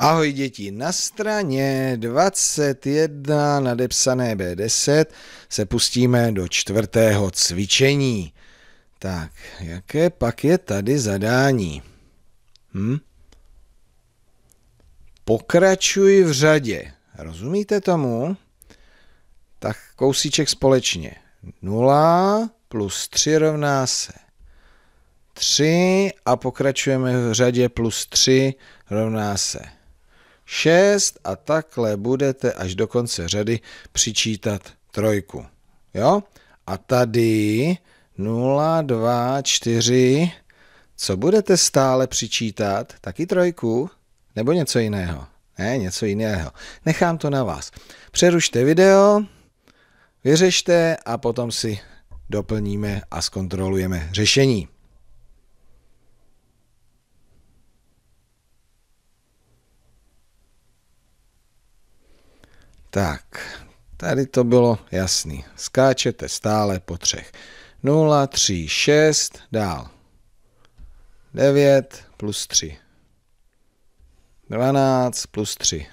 Ahoj děti, na straně 21 nadepsané B10 se pustíme do čtvrtého cvičení. Tak, jaké pak je tady zadání? Hm? Pokračuj v řadě. Rozumíte tomu? Tak kousíček společně. 0 plus 3 rovná se 3 a pokračujeme v řadě plus 3 rovná se šest a takhle budete až do konce řady přičítat trojku. Jo? A tady 0, 2, 4, co budete stále přičítat? Taky trojku? Nebo něco jiného? Ne, něco jiného. Nechám to na vás. Přerušte video, vyřešte a potom si doplníme a zkontrolujeme řešení. Tak, tady to bylo jasný. Skáčete stále po třech. 0, 3, 6, dál. 9 plus 3. 12 plus 3.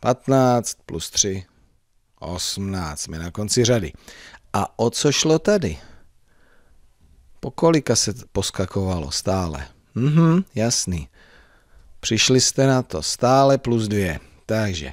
15 plus 3. 18. Jsme na konci řady. A o co šlo tady? Po kolika se poskakovalo stále? Mhm, jasný. Přišli jste na to. Stále plus 2. Takže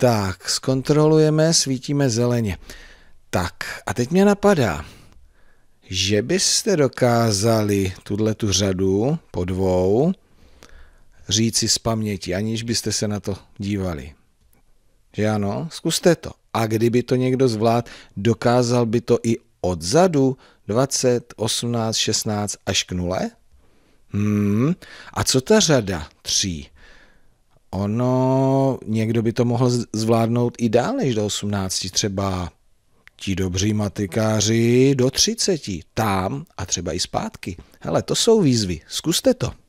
Tak, zkontrolujeme, svítíme zeleně. Tak, a teď mě napadá, že byste dokázali tuhle tu řadu po dvou říci z paměti, aniž byste se na to dívali. Že ano? Zkuste to. A kdyby to někdo zvlád, dokázal by to i odzadu 20, 18, 16 až k nule? Hmm. A co ta řada 3? ono, někdo by to mohl zvládnout i dál než do 18, třeba ti dobří matikáři do 30, tam a třeba i zpátky. Hele, to jsou výzvy, zkuste to.